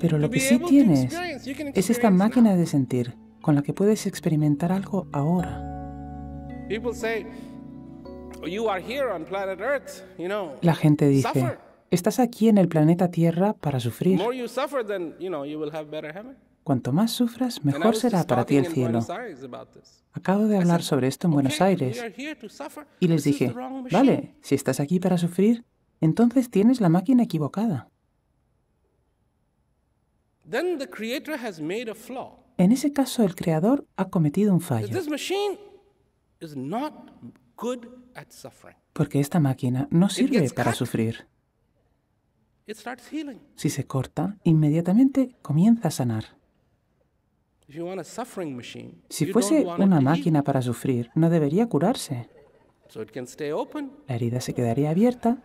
Pero lo que sí tienes es esta máquina de sentir con la que puedes experimentar algo ahora. Oh, la gente dice, estás aquí en el planeta Tierra para sufrir. Cuanto más sufras, mejor será para ti el cielo. Acabo de hablar sobre esto en Buenos Aires y les dije, vale, si estás aquí para sufrir, entonces tienes la máquina equivocada. En ese caso, el creador ha cometido un fallo. Porque esta máquina no sirve para sufrir. Si se corta, inmediatamente comienza a sanar. si fuese una máquina para sufrir, no debería curarse. La herida se quedaría abierta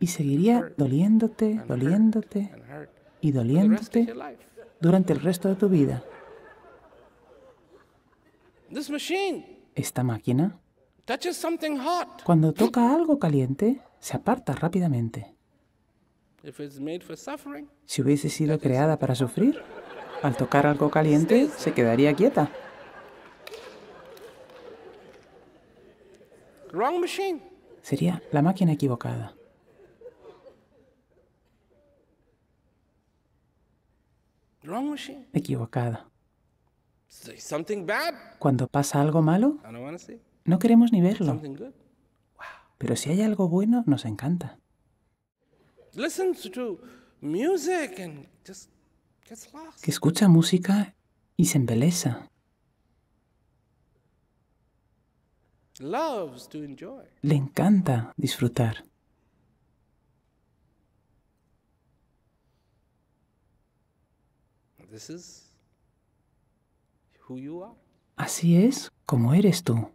Y seguiría doliéndote, doliéndote y doliéndote durante el resto de tu vida. Esta máquina, cuando toca algo caliente, se aparta rápidamente. Si hubiese sido creada para sufrir, al tocar algo caliente, se quedaría quieta. Sería la máquina equivocada. Equivocada. Cuando pasa algo malo, no queremos ni verlo. Pero si hay algo bueno, nos encanta. Que escucha música y se embeleza. Loves to enjoy. Le encanta disfrutar. This is who you are. Así es como eres tú.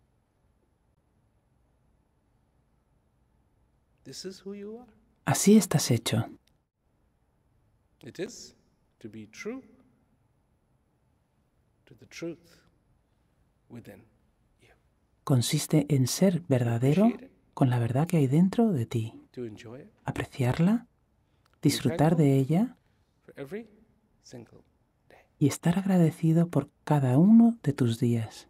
This is who you are. Así estás hecho. It is to be true to the truth within consiste en ser verdadero con la verdad que hay dentro de ti, apreciarla, disfrutar de ella y estar agradecido por cada uno de tus días.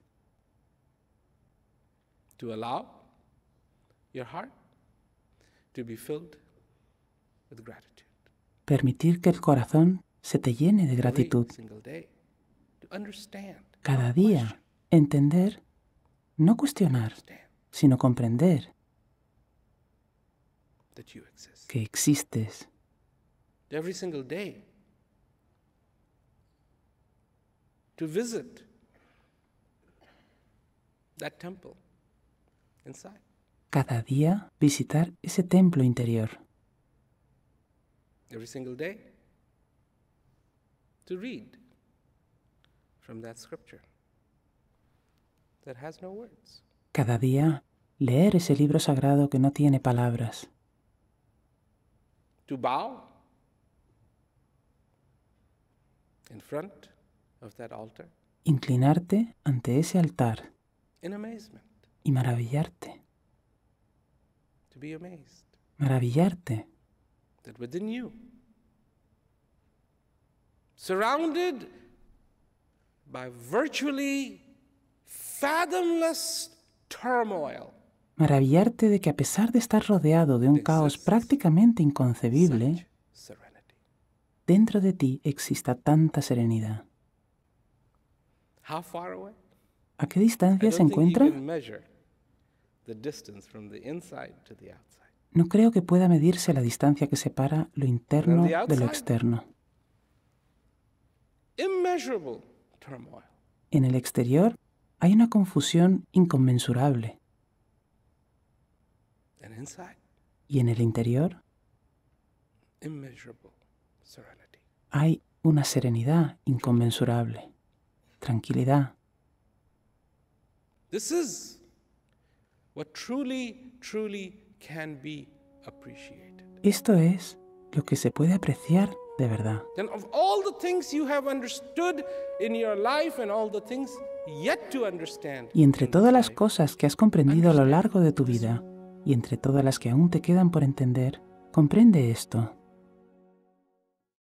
Permitir que el corazón se te llene de gratitud. Cada día entender no cuestionar, sino comprender que existes. Cada día visitar ese templo interior. Every single day to read from that scripture. Cada día leer ese libro sagrado que no tiene palabras. Inclinarte ante ese altar. Y maravillarte. Maravillarte. surrounded by virtually Maravillarte de que a pesar de estar rodeado de un caos prácticamente inconcebible, dentro de ti exista tanta serenidad. ¿A qué distancia se encuentra? No creo que pueda medirse la distancia que separa lo interno de lo externo. En el exterior, hay una confusión inconmensurable. Y en el interior hay una serenidad inconmensurable, tranquilidad. This is what truly, truly can be appreciated. Esto es lo que se puede apreciar de verdad. Then of all the things you have understood in your life and all the things y entre todas las cosas que has comprendido a lo largo de tu vida, y entre todas las que aún te quedan por entender, comprende esto.